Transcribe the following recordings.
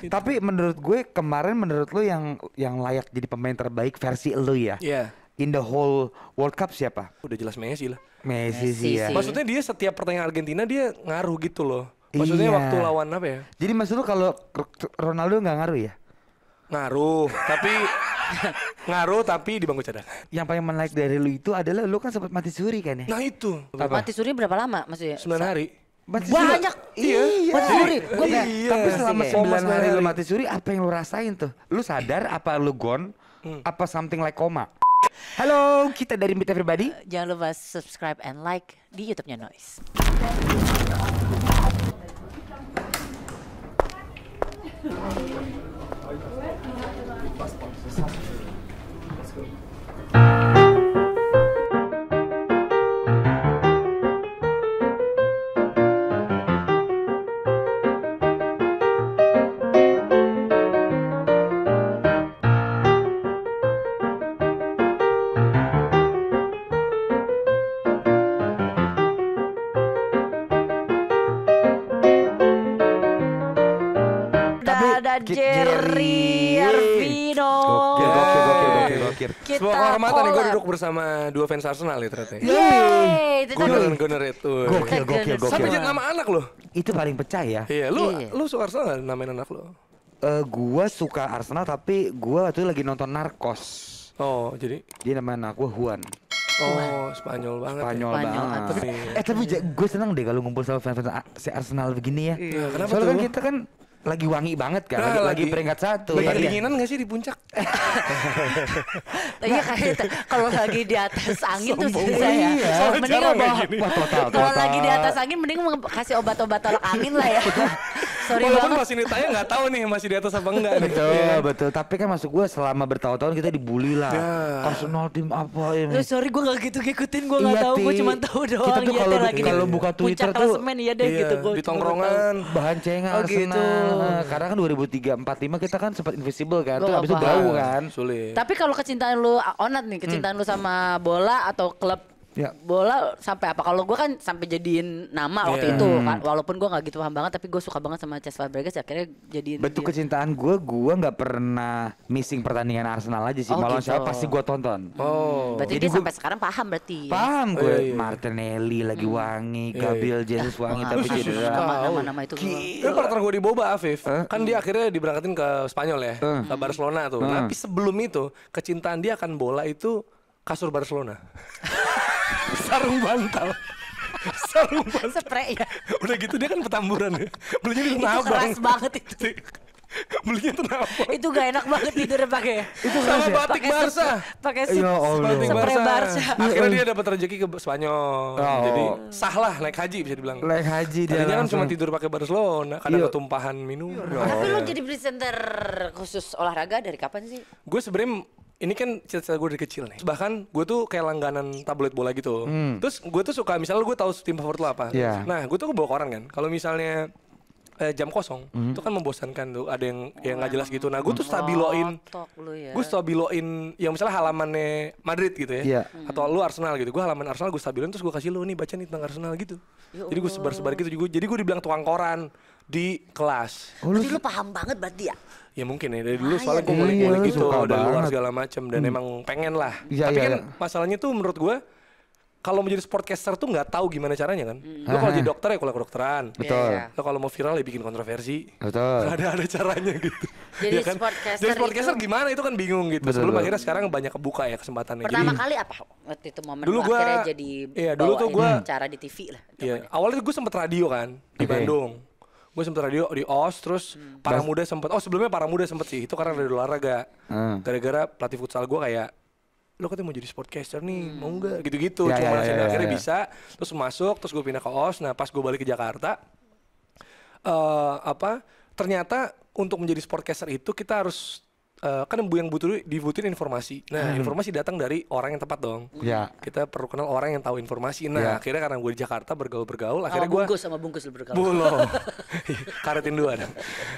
Gitu. Tapi menurut gue kemarin menurut lo yang yang layak jadi pemain terbaik versi lo ya. Iya. Yeah. In the whole World Cup siapa? Udah jelas Messi lah. Messi, Messi sih ya. Maksudnya dia setiap pertandingan Argentina dia ngaruh gitu loh. Iya. Maksudnya iya. waktu lawan apa ya? Jadi maksud lu kalau Ronaldo nggak ngaruh ya? Ngaruh, tapi ngaruh tapi di bangku cadangan. Yang paling menarik dari lu itu adalah lu kan sempat mati suri kan ya? Nah itu. Apa? Mati suri berapa lama maksudnya? 9 hari. Mati banyak Iya. iya mati suri Gua iya. tapi iya. selama sembilan hari lu mati suri apa yang lu rasain tuh lu sadar apa lu gone hmm. apa something like koma halo kita dari Mita Pribadi eh, jangan lupa subscribe and like di YouTube-nya Noise Let's go. Jerry, Arvino. Gokil, gokil, gokil, gokil, gokil. Kita Sebuah kehormatan gue duduk bersama dua fans Arsenal ya ternyata. Yeay. Gunner dan Gunner itu. Gokil, gokil, gokil. Sampai jadi nama anak loh. Itu paling pecah ya. Iya, lu iya. lu suka Arsenal namain anak lo? Uh, eh, gue suka Arsenal tapi gue waktu itu lagi nonton Narcos. Oh, jadi dia namanya anak gue Juan. Oh, Spanyol banget. Spanyol, ya. Spanyol banget. Tapi, eh tapi gue seneng deh kalau ngumpul sama fans-fans si Arsenal begini ya. Iya, kenapa Soalnya tuh? kan kita kan lagi wangi banget kan, nah, lagi, lagi, lagi peringkat satu. Lagi iya. kedinginan nggak sih di puncak? Iya nah. kayak kalau lagi di atas angin tuh saya. ya. Iya, so, mending Kalau lagi di atas angin mending kasih obat-obat tolak angin lah ya. Sorry Walaupun banget. pas ini tanya nggak tahu nih masih di atas apa enggak nih. Betul, ya. betul. Tapi kan masuk gue selama bertahun-tahun kita dibully lah. Yeah. Arsenal tim apa ya Loh, eh, sorry gue gak gitu ngikutin gue nggak iya, tahu gue cuma tahu doang. Kita tuh iya, kalau ya, kalau buka Twitter Puncak tuh klasemen iya deh iya. gitu Gua Di tongkrongan bahan cengah oh, Arsenal. Gitu. karena kan 2003 45 kita kan sempat invisible kan. tuh abis itu bau kan. Sulit. Tapi kalau kecintaan lu Onat nih, kecintaan hmm. lu sama bola atau klub Ya. Bola sampai apa? Kalau gue kan sampai jadiin nama yeah. waktu iya. itu hmm. kan. Walaupun gue nggak gitu paham banget, tapi gue suka banget sama Cesc Fabregas. Akhirnya jadi. Betul kecintaan gue, gue nggak pernah missing pertandingan Arsenal aja sih. Oh, Malah gitu. siapa pasti gue tonton. Oh. Hmm. Berarti Jadi dia gua, sampai sekarang paham berarti. Paham gue. Oh, iya, iya. Martinelli lagi hmm. wangi, iya, iya. Gabriel iya. Jesus wangi tapi jadi nama-nama itu. Kan pernah gue di Boba Afif. Huh? kan dia akhirnya diberangkatin ke Spanyol ya, ke Barcelona tuh. Tapi sebelum itu kecintaan dia akan bola itu kasur Barcelona. sarung bantal sarung bantal spray ya udah gitu dia kan petamburan ya belinya di tanah abang keras banget itu belinya tuh abang itu gak enak banget tidurnya pakai ya. itu sama ya? batik pake barca pakai oh, batik barsa. barca akhirnya dia dapat rezeki ke Spanyol oh. jadi sah lah naik haji bisa dibilang naik haji dia kan cuma tidur pakai Barcelona karena Yo. Iya. ketumpahan minum tapi lo iya. jadi presenter khusus olahraga dari kapan sih gue sebenernya ini kan cerita gue dari kecil nih. Bahkan gue tuh kayak langganan tabloid bola gitu. Hmm. Terus gue tuh suka misalnya gue tahu tim favorit lo apa. Yeah. Nah, gue tuh bawa koran kan. Kalau misalnya eh, jam kosong mm. itu kan membosankan tuh ada yang oh, yang nggak jelas gitu nah gue tuh hmm. stabiloin ya. gue stabiloin yang misalnya halamannya Madrid gitu ya yeah. atau lu Arsenal gitu gue halaman Arsenal gue stabilin terus gue kasih lu nih baca nih tentang Arsenal gitu ya jadi gue sebar-sebar gitu jadi gue dibilang tukang koran di kelas. Oh, Berarti lu paham banget berarti ya? Ya mungkin ya dari dulu ah, soalnya gue mulai mulai gitu udah luar segala macem dan hmm. emang pengen lah. Ya, Tapi ya, kan ya. masalahnya tuh menurut gue kalau menjadi sportcaster tuh nggak tahu gimana caranya kan. Hmm. Lo kalau jadi dokter ya kuliah kedokteran. Betul. Iya, iya. Lo kalau mau viral ya bikin kontroversi. Betul. Gak ada ada caranya gitu. Jadi ya kan? sportcaster. Jadi sportcaster itu... gimana itu kan bingung gitu. Betul, Sebelum akhirnya sekarang banyak kebuka ya kesempatannya. Pertama jadi, gitu. kali apa waktu itu momen dulu gua, akhirnya jadi iya, dulu tuh gua, cara di TV lah. Iya, awalnya gue sempet radio kan di okay. Bandung gue sempet radio di os terus hmm. para muda sempet oh sebelumnya para muda sempet sih itu karena dari olahraga hmm. gara-gara pelatih futsal gue kayak lo katanya mau jadi sportcaster nih hmm. mau nggak gitu-gitu ya, cuma ya, ya, ya, akhirnya ya. bisa terus masuk terus gue pindah ke os nah pas gue balik ke jakarta uh, apa ternyata untuk menjadi sportcaster itu kita harus Eh, kan yang butuh dibutuhin informasi. Nah, hmm. informasi datang dari orang yang tepat dong. Iya. Kita perlu kenal orang yang tahu informasi. Nah, ya. akhirnya karena gue di Jakarta bergaul-bergaul, akhirnya gue bungkus sama bungkus bergaul. Belum. Karetin dua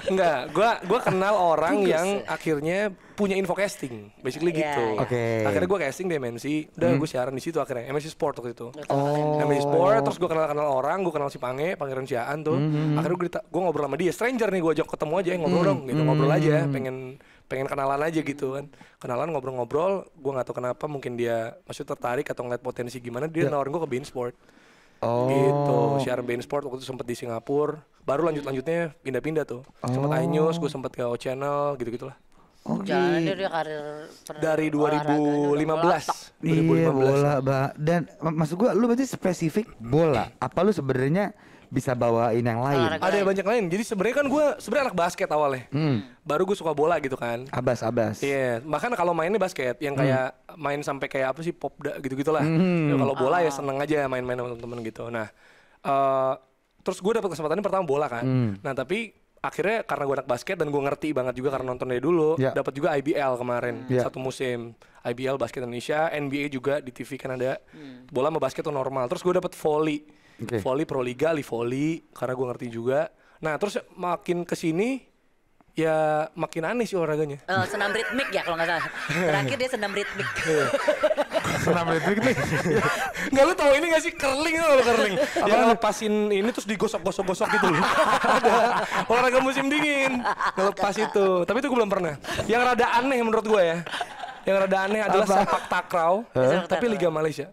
Enggak, gue gua kenal orang bungkus. yang akhirnya punya info casting, basically yeah, gitu. Ya. Oke. Okay. Akhirnya gue casting di MNC, udah hmm. gue siaran di situ akhirnya MNC Sport waktu itu. Oh. MNC Sport, terus gue kenal kenal orang, gue kenal si Pange, Pangeran Siaan tuh. Hmm. hmm, hmm. Akhirnya gue gue ngobrol sama dia, stranger nih gue ajak ketemu aja, ngobrol hmm. dong, gitu hmm, ngobrol aja, pengen pengen kenalan aja gitu kan kenalan ngobrol-ngobrol gue nggak tahu kenapa mungkin dia masih tertarik atau ngeliat potensi gimana dia yeah. nawarin gue ke Beansport Oh. gitu share Beansport waktu itu sempet di Singapura baru lanjut lanjutnya pindah-pindah tuh oh. sempet iNews gue sempet ke O Channel oh, gitu gitulah Okay. Jadi dari karir dari 2015. 2015. Iya, bola, Mbak. Dan maksud gua lu berarti spesifik bola. Apa lu sebenarnya bisa bawain yang lain. Olahraga ada lain. banyak lain. Jadi sebenarnya kan gue sebenarnya anak basket awalnya. Hmm. Baru gue suka bola gitu kan. Abas abas. Iya. Yeah. Bahkan kalau mainnya basket yang kayak main sampai kayak apa sih popda gitu gitulah. Hmm. Ya, kalau bola ya ah. ya seneng aja main-main sama temen-temen gitu. Nah, uh, terus gue dapet kesempatan ini pertama bola kan. Hmm. Nah tapi akhirnya karena gue anak basket dan gue ngerti banget juga karena nonton dari dulu yeah. dapat juga IBL kemarin yeah. satu musim IBL basket Indonesia NBA juga di TV kan ada hmm. bola sama basket tuh normal terus gue dapet volley Okay. Volley Pro Liga, Livoli karena gue ngerti juga. Nah, terus makin kesini ya makin aneh sih olahraganya. Uh, senam ritmik ya kalau nggak salah. Terakhir dia senam ritmik. senam ritmik nih. nggak lu tahu ini nggak sih curling Kalau curling. Dia lepasin ini terus digosok-gosok-gosok gitu loh. olahraga musim dingin. lepas itu. Tapi itu gue belum pernah. Yang rada aneh menurut gue ya. Yang rada aneh adalah sepak takraw, tapi Liga Malaysia.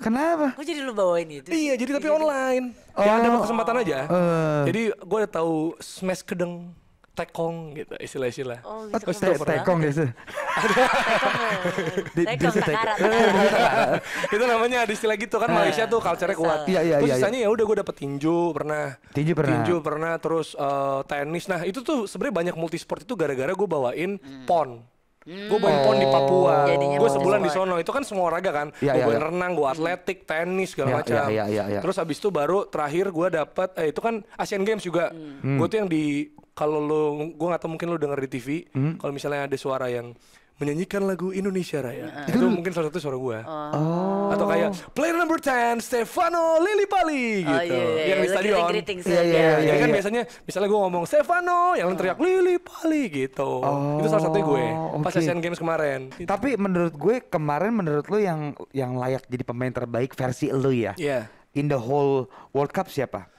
Kenapa? Kok jadi lu bawain itu? Iya, jadi tapi iya, online. Oh, ya ada kesempatan aja. Uh. Jadi gue udah tahu smash kedeng tekong gitu istilah-istilah. Oh, gitu. Oh, tekong gitu. tekong tekong Itu namanya ada istilah gitu kan eh. Malaysia tuh culture-nya kuat. Iya, iya, terus iya, iya. sisanya ya udah gue dapet tinju pernah. Tinju pernah. Tinju pernah terus uh, tenis. Nah, itu tuh sebenarnya banyak multisport itu gara-gara gue bawain hmm. pon. Hmm. Gue main pon di Papua, gue sebulan di sono. Itu kan semua olahraga kan. Ya, gue ya, ya. renang, gue atletik, tenis segala ya, macam. Ya, ya, ya, ya. Terus abis itu baru terakhir gue dapat, eh, itu kan Asian Games juga. Hmm. Gue tuh yang di kalau lo gue nggak tau mungkin lo denger di TV. Hmm. Kalau misalnya ada suara yang menyanyikan lagu Indonesia Raya. Uh, itu uh, mungkin salah satu suara gue Oh. Atau kayak player number 10 Stefano Lili Pali oh, iya, gitu. Oh, iya, iya, yang di stadion. Iya, iya, ya. iya, kan iya. biasanya misalnya gua ngomong Stefano yang oh. teriak Lili Pali gitu. Oh, itu salah satu gue oh, pas okay. Asian Games kemarin. Tapi menurut gue kemarin menurut lu yang yang layak jadi pemain terbaik versi lu ya? Yeah. In the whole World Cup siapa?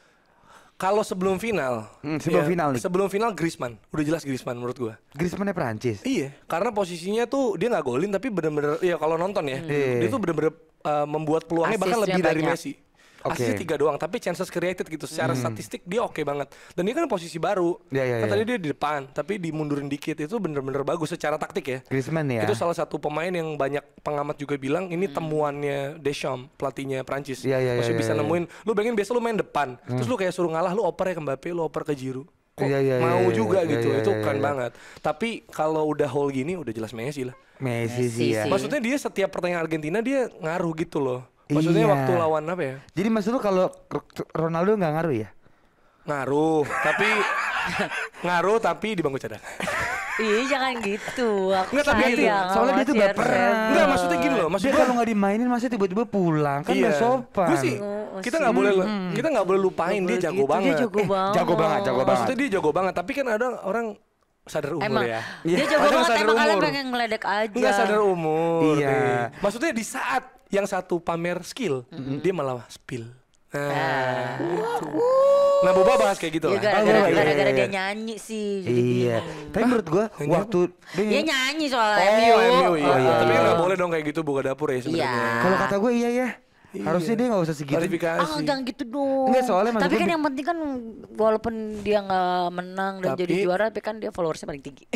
Kalau sebelum final, hmm, sebelum ya, final nih. Sebelum final Griezmann, udah jelas Griezmann menurut gua. Griezmannnya Prancis. Iya, karena posisinya tuh dia nggak golin tapi bener-bener ya kalau nonton ya, hmm. Iya. dia tuh bener-bener uh, membuat peluangnya bahkan ya lebih banyak. dari Messi. Okay. Asisnya tiga doang, tapi chances created gitu secara hmm. statistik dia oke okay banget. Dan dia kan posisi baru. Yeah, yeah, kan yeah. tadi ya. dia di depan, tapi dimundurin dikit itu bener-bener bagus secara taktik ya. Griezmann ya. Itu salah satu pemain yang banyak pengamat juga bilang ini hmm. temuannya Deschamps, pelatihnya Prancis. Yeah, yeah, ya, Masih yeah, bisa yeah, ya. nemuin. Lu pengen biasa lu main depan, hmm. terus lu kayak suruh ngalah lu oper ya ke Mbappe, lu oper ke Giroud Oh, iya, iya, mau iya, juga iya, gitu iya, itu keren iya, iya. banget tapi kalau udah hole gini udah jelas Messi lah Messi sih ya maksudnya dia setiap pertandingan Argentina dia ngaruh gitu loh Maksudnya iya. waktu lawan apa ya? Jadi maksud lu kalau Ronaldo nggak ngaruh ya? Ngaruh, tapi ngaruh tapi di bangku cadangan. Iya jangan gitu. Aku tapi itu Soalnya dia tuh pernah. Enggak maksudnya gini loh. Maksudnya kalau nggak dimainin masih tiba-tiba pulang kan iya. sopan. Gue oh, sih kita nggak boleh hmm. kita nggak boleh lupain dia jago gitu, banget. Dia eh, jago banget. Jago banget, jago banget. Maksudnya dia jago banget. Tapi kan ada orang sadar umur emang, ya. Dia iya. jago Padahal banget emang umur. kalian pengen ngeledek aja. Enggak iya, sadar umur. Iya. Deh. Maksudnya di saat yang satu pamer skill, mm -hmm. dia malah spill. Nah, nah. nah Boba bahas kayak gitu ya, lah. Kan? Gara-gara, oh, gara-gara dia nyanyi sih. Jadi iya. Tapi menurut gua waktu dia, dia nyanyi soal oh, MU. Oh, iya. Oh, iya. Tapi nggak boleh dong kayak gitu buka dapur ya sebenarnya. Iya. Kalau kata gue iya ya. Iya. Harusnya dia nggak usah segitu. Klarifikasi. Ah, jangan gitu dong. Enggak soalnya Tapi kan yang penting kan walaupun dia nggak menang dan tapi... jadi juara, tapi kan dia followersnya paling tinggi.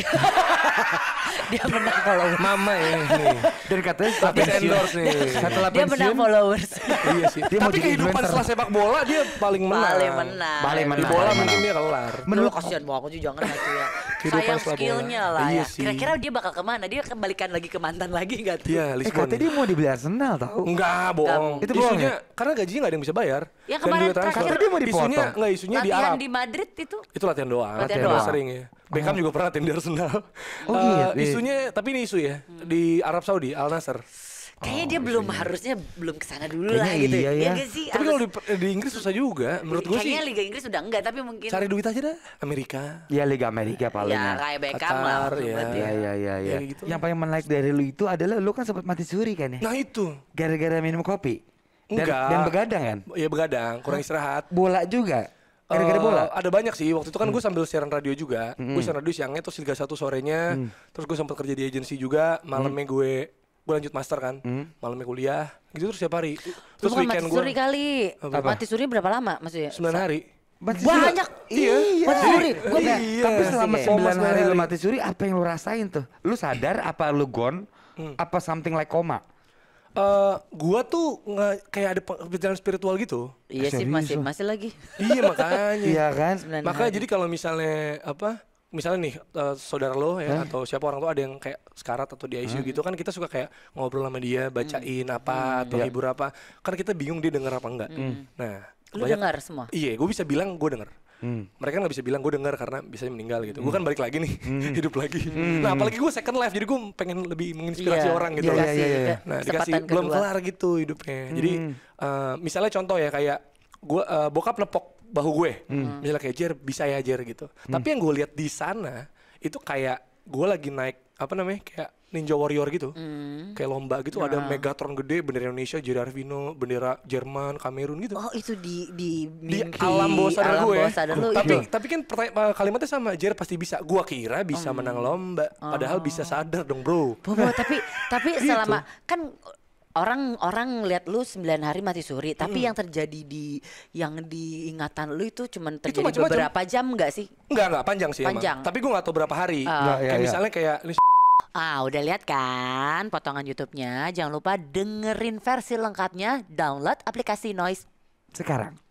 dia menang followers. Mama ya ini. Dan katanya setelah tapi endorse nih. Setelah dia menang followers. iya sih. Dia tapi kehidupan setelah sepak bola dia paling menang. Paling menang. Paling menang. Di bola mungkin dia kelar. Menurut kasihan banget juga jangan gitu ya. Sayang skillnya lah iya ya. Kira-kira dia bakal kemana? Dia kembalikan lagi ke mantan lagi nggak tuh? Iya, eh, Katanya dia mau dibeli Arsenal tau. Enggak, bohong. Itu bohong ya? Karena gajinya nggak ada yang bisa bayar. Ya kemarin terakhir. Kata dia mau dipotong. Isunya, nggak, isunya latihan di Arab. di Madrid itu? Itu latihan doang. Latihan, latihan doang. Sering ya. Beckham oh. juga pernah latihan di Arsenal. Oh uh, iya. Isunya, tapi ini isu ya. Hmm. Di Arab Saudi, Al Nasser. Kayaknya oh, dia iya, belum iya. harusnya belum ke sana dulu lah gitu. Iya, iya. Ya, ya sih, tapi kalau di, di Inggris susah juga. Menurut gue sih. Kayaknya Liga Inggris udah enggak tapi mungkin. Cari duit aja dah. Amerika. Ya Liga Amerika paling. Ya, ya. kayak Beckham lah. Ya. Ya, ya, ya, ya. ya gitu. Yang paling menarik dari lu itu adalah lu kan sempat mati suri kan ya. Nah itu. Gara-gara minum kopi. Dan, Enggak. dan begadang kan? Iya begadang, kurang istirahat. Bola juga. Gara-gara eh, bola? Uh, ada banyak sih. Waktu itu kan hmm. gue sambil siaran radio juga. Hmm. Gue siaran radio siangnya mm. terus Liga 1 sorenya. Hmm. Terus gue sempat kerja di agensi juga. Malamnya hmm. gue gue lanjut master kan. Hmm. Malamnya kuliah. Gitu terus setiap hari. Terus Lu weekend mati suri gua, kali. Apa? Mati suri berapa lama maksudnya? 9 hari. Mati banyak. Iya. Mati iya. suri. Gua iya. Tapi selama sembilan hari lu mati suri apa yang lu rasain tuh? Lu sadar apa lu gone Hmm. Apa something like koma? Uh, gua tuh nge, kayak ada perjalanan spiritual gitu. Iya sih masih masih lagi. iya makanya. iya kan. Makanya jadi kalau misalnya apa misalnya nih uh, saudara lo ya eh? atau siapa orang lo ada yang kayak sekarat atau di ICU hmm. gitu kan kita suka kayak ngobrol sama dia bacain hmm. apa hmm. atau yeah. hibur apa kan kita bingung dia denger apa enggak. Hmm. hmm. Nah, lu banyak, dengar semua. Iya, gue bisa bilang gue denger hmm. mereka nggak bisa bilang gue dengar karena bisa meninggal gitu hmm. gue kan balik lagi nih hmm. hidup lagi hmm. nah apalagi gue second life jadi gue pengen lebih menginspirasi yeah. orang gitu yeah, yeah, yeah, yeah. nah dikasih kedua. belum kelar gitu hidupnya hmm. jadi uh, eh, misalnya contoh ya kayak gue uh, bokap nepok bahu gue hmm. misalnya kayak Jer bisa ya Jer gitu hmm. tapi yang gue lihat di sana itu kayak gue lagi naik apa namanya kayak Ninja Warrior gitu, mm. kayak lomba gitu yeah. ada ya. Megatron gede, bendera Indonesia, Jerry Arvino, bendera Jerman, Kamerun gitu. Oh itu di di di alam bawah sadar gue. Bawah sadar tapi itu. tapi kan eh, kalimatnya sama, Jerry pasti bisa. Gua kira bisa mm. menang lomba, oh. padahal bisa oh. sadar dong bro. Bobo, tapi tapi gitu. selama kan orang orang lihat lu sembilan hari mati suri tapi hmm. yang terjadi di yang diingatan lu itu cuma terjadi itu beberapa jam nggak sih nggak nggak panjang sih panjang emang. tapi gue nggak tahu berapa hari uh. kayak ya, ya, ya. misalnya kayak Ah, udah lihat kan potongan YouTube-nya? Jangan lupa dengerin versi lengkapnya, download aplikasi Noise sekarang.